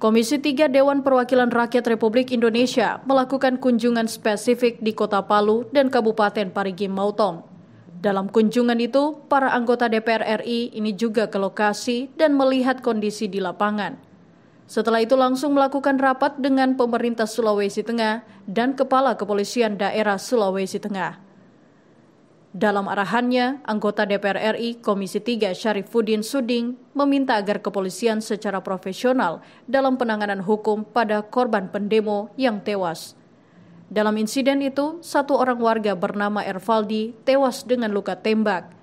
Komisi 3 Dewan Perwakilan Rakyat Republik Indonesia melakukan kunjungan spesifik di Kota Palu dan Kabupaten Parigi Mautong. Dalam kunjungan itu, para anggota DPR RI ini juga ke lokasi dan melihat kondisi di lapangan. Setelah itu langsung melakukan rapat dengan pemerintah Sulawesi Tengah dan Kepala Kepolisian Daerah Sulawesi Tengah. Dalam arahannya, anggota DPR RI Komisi 3 Syarifuddin Suding meminta agar kepolisian secara profesional dalam penanganan hukum pada korban pendemo yang tewas. Dalam insiden itu, satu orang warga bernama Ervaldi tewas dengan luka tembak.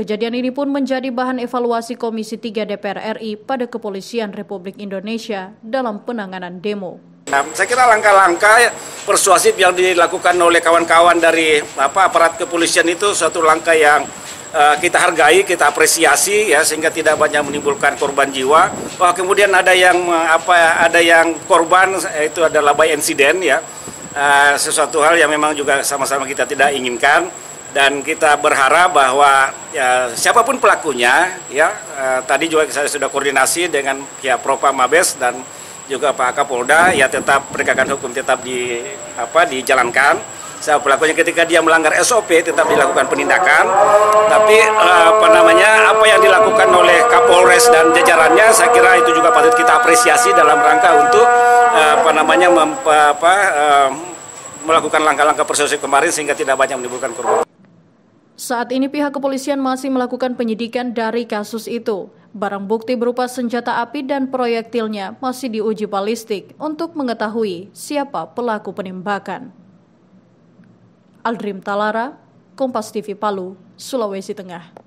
Kejadian ini pun menjadi bahan evaluasi Komisi 3 DPR RI pada Kepolisian Republik Indonesia dalam penanganan demo. Nah, saya kira langkah-langkah persuasif yang dilakukan oleh kawan-kawan dari apa aparat kepolisian itu suatu langkah yang uh, kita hargai, kita apresiasi ya sehingga tidak banyak menimbulkan korban jiwa. Oh, kemudian ada yang eh, apa ada yang korban itu adalah by incident ya. Uh, sesuatu hal yang memang juga sama-sama kita tidak inginkan dan kita berharap bahwa ya, siapapun pelakunya ya uh, tadi juga saya sudah koordinasi dengan pihak Propa Mabes dan juga Pak Kapolda ya tetap penegakan hukum tetap di apa dijalankan saya pelakunya ketika dia melanggar SOP tetap dilakukan penindakan tapi eh, apa namanya apa yang dilakukan oleh Kapolres dan jajarannya saya kira itu juga patut kita apresiasi dalam rangka untuk eh, apa namanya mem, apa, eh, melakukan langkah-langkah persuasif kemarin sehingga tidak banyak menimbulkan korban. Saat ini pihak kepolisian masih melakukan penyidikan dari kasus itu. Barang bukti berupa senjata api dan proyektilnya masih diuji balistik untuk mengetahui siapa pelaku penembakan. Aldrim Talara, Kompas TV Palu, Sulawesi Tengah.